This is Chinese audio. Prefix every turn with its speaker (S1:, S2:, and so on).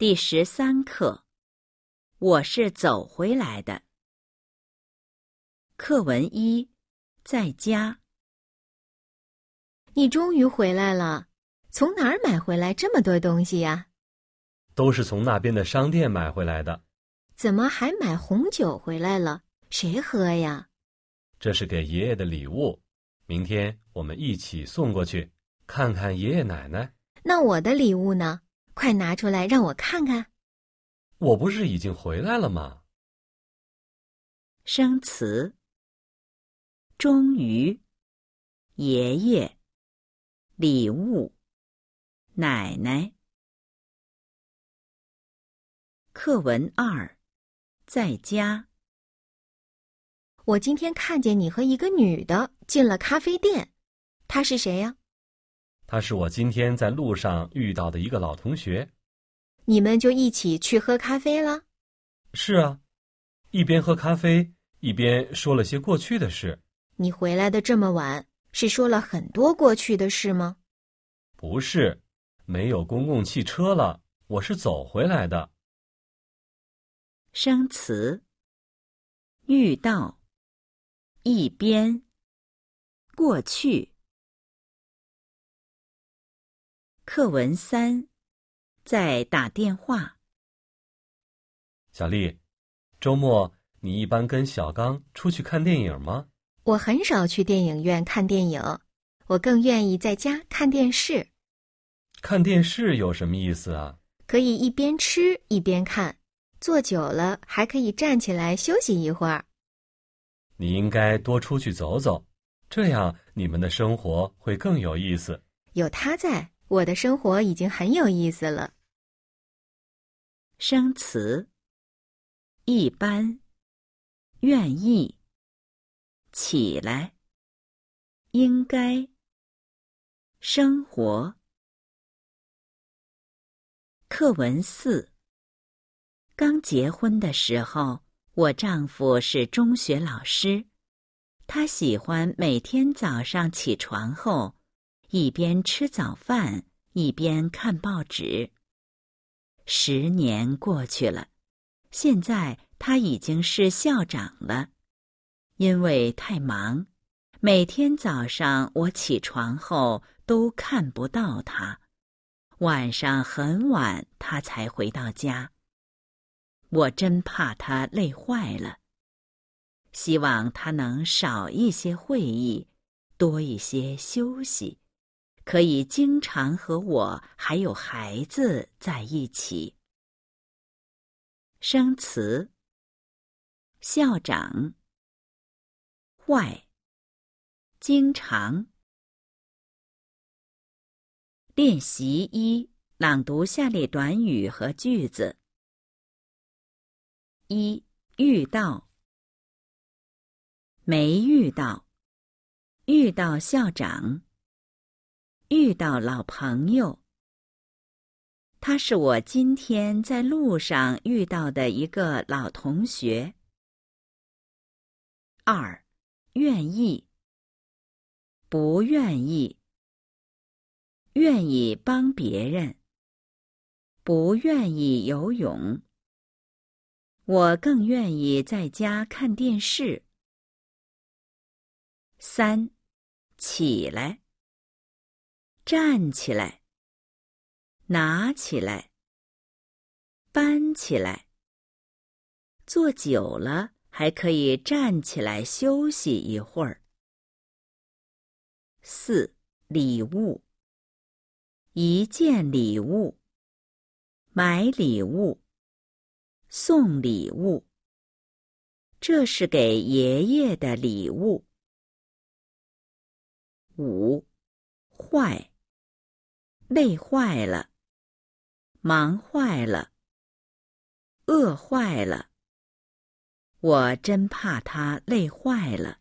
S1: 第十三课，我是走回来的。课文一，在家。你终于回来了，从哪儿买回来这么多东
S2: 西呀？
S3: 都是从那边的商店买回来的。
S2: 怎么还买红酒回来了？谁喝呀？
S3: 这是给爷爷的礼物，明天我们一起送过去，看看爷爷奶奶。
S2: 那我的礼物呢？
S1: 快拿出来让我看看！
S3: 我不是已经回来了吗？
S1: 生词。终于，爷爷，礼物，奶奶。课文二，在家。我今天看见你和一个女的进了咖啡
S2: 店，她是谁呀？
S3: 他是我今天在路上遇到的一个老同学，
S2: 你们就一起去喝咖啡了。
S3: 是啊，一边喝咖啡一边说了些过去的事。
S2: 你回来的这么晚，是说了很多过去的事吗？
S3: 不是，没有公共汽车了，我是走回来的。生词：
S1: 遇到，一边，过去。课文三，在打电话。
S3: 小丽，周末你一般跟小刚出去看电影吗？
S2: 我很少去电影院看电影，我更愿意在家看电视。
S3: 看电视有什么意思啊？
S2: 可以一边吃一边看，坐久了还可以站起来休息一会儿。
S3: 你应该多出去走走，这样你们的生活会更有意思。
S2: 有他在。我的生活已经很有意思
S1: 了。生词：一般、愿意、起来、应该、生活。课文四。刚结婚的时候，
S4: 我丈夫是中学老师，他喜欢每天早上起床后。一边吃早饭，一边看报纸。十年过去了，现在他已经是校长了。因为太忙，每天早上我起床后都看不到他，晚上很晚他才回到家。我真怕他累坏了，希望他能少一些会议，多一些休息。可以经常和我还有孩
S1: 子在一起。生词：校长、坏、经常。练习一：朗读下列短语和句子。一、遇到；没遇到；遇到校长。遇到老朋友。
S4: 他是我今天在路上遇到的一个老同学。
S1: 二，愿意。不愿意。愿意帮别人。不愿意游泳。我更愿意在家看电视。三，起来。站起来，拿起来，搬起来。坐久
S4: 了还可以站起来休息一会儿。
S1: 四礼物，一件礼物，买礼物，送礼物。这是给爷爷的礼物。五坏。累坏了，忙坏了，饿坏了。我真怕他累坏了。